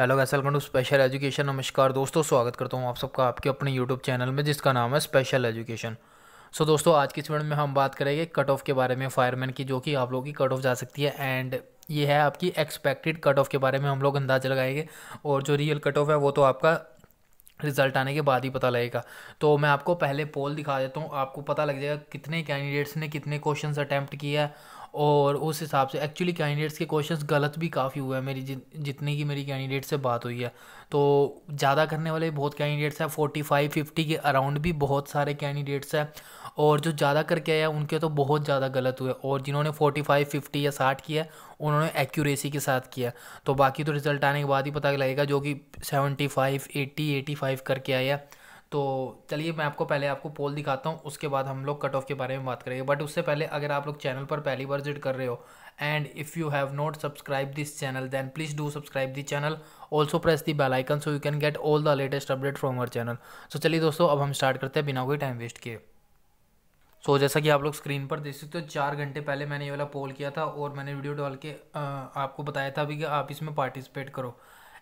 hello guys welcome to special education नमस्कार दोस्तों स्वागत करता हूँ आप सबका आपके अपने यूट्यूब चैनल में जिसका नाम है स्पेशल एजुकेशन सो दोस्तों आज की इस वीडियो में हम बात करेंगे कट ऑफ के बारे में फायरमैन की जो कि आप लोगों की कट ऑफ जा सकती है एंड ये है आपकी एक्सपेक्टेड कट ऑफ के बारे में हम लोग अंदाज़ा लगाएंगे और जो रियल कट ऑफ है वो तो आपका रिज़ल्ट आने के बाद ही पता लगेगा तो मैं आपको पहले पोल दिखा देता हूँ आपको पता लग जाएगा कितने कैंडिडेट्स ने कितने क्वेश्चन अटैम्प्ट किया है और उस हिसाब से एक्चुअली कैंडिडेट्स के क्वेश्चंस गलत भी काफ़ी हुए हैं मेरी जि, जितनी की मेरी कैंडिडेट से बात हुई है तो ज़्यादा करने वाले बहुत कैंडिडेट्स हैं फोर्टी फाइव फिफ्टी के अराउंड भी बहुत सारे कैंडिडेट्स हैं और जो ज़्यादा करके आया उनके तो बहुत ज़्यादा गलत हुए और जिन्होंने फोर्टी फाइव फिफ्टी या साठ किया उन्होंने एक्यूरेसी के साथ किया तो बाकी तो रिज़ल्ट आने के बाद ही पता लगेगा जो कि seventy five eighty eighty five करके आया तो चलिए मैं आपको पहले आपको पोल दिखाता हूँ उसके बाद हम लोग कट ऑफ के बारे में बात करेंगे बट उससे पहले अगर आप लोग चैनल पर पहली बार विजिट कर रहे हो and if you have not subscribe this channel then please do subscribe this channel also press the bell icon so you can get all the latest update from our channel so चलिए दोस्तों अब हम start करते हैं बिना कोई time waste किए सो so, जैसा कि आप लोग स्क्रीन पर देख सकते हो चार घंटे पहले मैंने ये वाला पोल किया था और मैंने वीडियो डाल के आ, आपको बताया था भी कि आप इसमें पार्टिसिपेट करो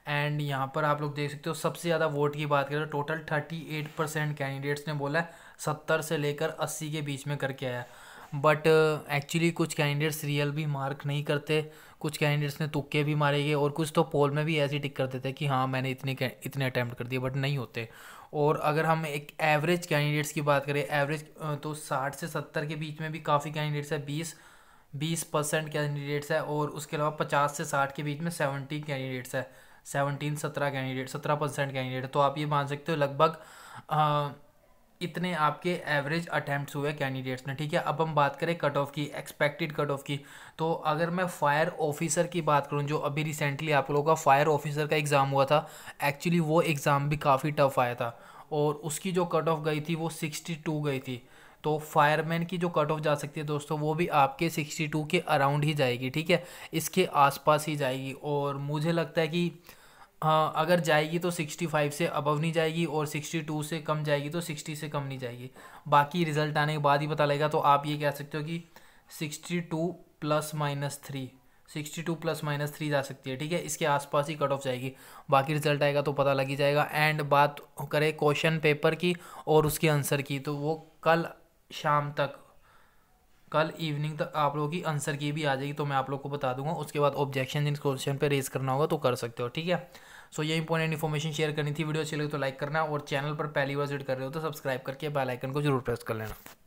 एंड यहाँ पर आप लोग देख सकते हो सबसे ज़्यादा वोट की बात करें तो total thirty eight percent candidates ने बोला है सत्तर से लेकर अस्सी के बीच में करके आया बट एक्चुअली uh, कुछ कैंडिडेट्स रियल भी मार्क नहीं करते कुछ कैंडिडेट्स ने तुक्के भी मारे गए और कुछ तो पोल में भी ऐसे टिक कर देते कि हाँ मैंने इतने इतने अटैम्प्ट कर दिए बट नहीं होते और अगर हम एक एवरेज कैंडिडेट्स की बात करें एवरेज तो साठ से सत्तर के बीच में भी काफ़ी कैंडिडेट्स हैं बीस बीस परसेंट कैंडिडेट्स है और उसके अलावा पचास से साठ के बीच में सेवनटीन कैंडिडेट्स है सेवनटीन सत्रह कैंडिडेट सत्रह परसेंट कैंडिडेट तो आप ये मान सकते हो लगभग इतने आपके एवरेज अटैम्प्ट हुए कैंडिडेट्स ने ठीक है अब हम बात करें कट ऑफ की एक्सपेक्टेड कट ऑफ की तो अगर मैं फायर ऑफिसर की बात करूं जो अभी रिसेंटली आप लोगों का फायर ऑफिसर का एग्ज़ाम हुआ था एक्चुअली वो एग्ज़ाम भी काफ़ी टफ आया था और उसकी जो कट ऑफ गई थी वो सिक्सटी टू गई थी तो फायरमैन की जो कट ऑफ जा सकती है दोस्तों वो भी आपके 62 के अराउंड ही जाएगी ठीक है इसके आसपास ही जाएगी और मुझे लगता है कि हाँ अगर जाएगी तो 65 से अबव नहीं जाएगी और 62 से कम जाएगी तो 60 से कम नहीं जाएगी बाकी रिजल्ट आने के बाद ही पता लगेगा तो आप ये कह सकते हो कि two plus minus three sixty two plus minus three जा सकती है ठीक है इसके आसपास ही कट ऑफ जाएगी बाकी रिजल्ट आएगा तो पता लग ही जाएगा एंड बात करें क्वेश्चन पेपर की और उसके आंसर की तो वो कल शाम तक कल इवनिंग तक आप लोगों की आंसर की भी आ जाएगी तो मैं आप लोग को बता दूंगा उसके बाद ऑब्जेक्शन जिन क्वेश्चन पे रेज करना होगा तो कर सकते हो ठीक है सो so, ये इंपॉर्टेंट इन्फॉर्मेशन शेयर करनी थी वीडियो अच्छी लगी तो लाइक करना और चैनल पर पहली बार विजिट कर रहे हो तो सब्सक्राइब करके बेल आइकन को जरूर प्रेस कर लेना